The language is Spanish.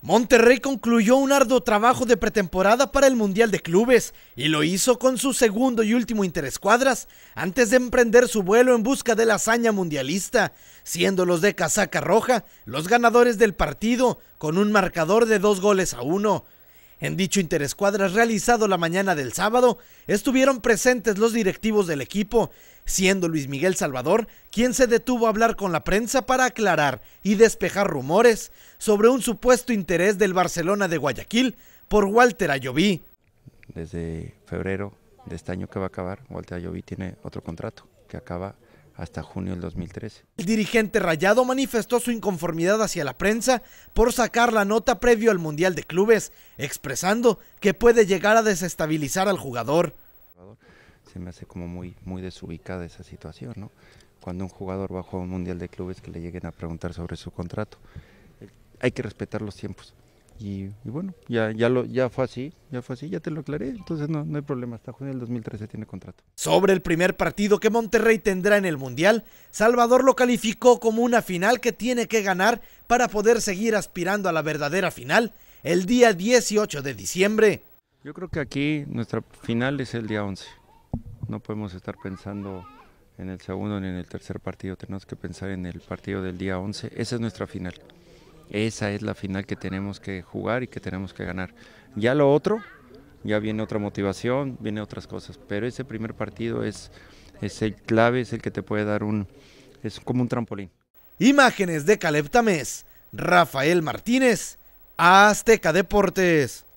Monterrey concluyó un arduo trabajo de pretemporada para el Mundial de Clubes y lo hizo con su segundo y último interescuadras antes de emprender su vuelo en busca de la hazaña mundialista, siendo los de casaca roja los ganadores del partido con un marcador de dos goles a uno. En dicho interescuadra realizado la mañana del sábado, estuvieron presentes los directivos del equipo, siendo Luis Miguel Salvador quien se detuvo a hablar con la prensa para aclarar y despejar rumores sobre un supuesto interés del Barcelona de Guayaquil por Walter Ayoví. Desde febrero de este año que va a acabar, Walter Ayoví tiene otro contrato que acaba hasta junio del 2013. El dirigente Rayado manifestó su inconformidad hacia la prensa por sacar la nota previo al Mundial de Clubes, expresando que puede llegar a desestabilizar al jugador. Se me hace como muy, muy desubicada esa situación, ¿no? Cuando un jugador va a un Mundial de Clubes que le lleguen a preguntar sobre su contrato. Hay que respetar los tiempos. Y, bueno, ya, lo, fue así, ya ya te lo aclaré, entonces no, no hay problema, hasta junio del 2013 tiene contrato. Sobre el primer partido que Monterrey tendrá en el Mundial, Salvador lo calificó como una final que tiene que ganar para poder seguir aspirando a la verdadera final el día 18 de diciembre. Yo creo que aquí nuestra final es el día 11, no podemos estar pensando en el segundo ni en el tercer partido, tenemos que pensar en el partido del día 11, esa es nuestra final. Esa es la final que tenemos que jugar y que tenemos que ganar. Ya lo otro, ya viene otra motivación, viene otras cosas, pero ese primer partido es, el clave, es el que te puede dar un, es como un trampolín. Imágenes de Caleb Rafael Martínez, Azteca Deportes.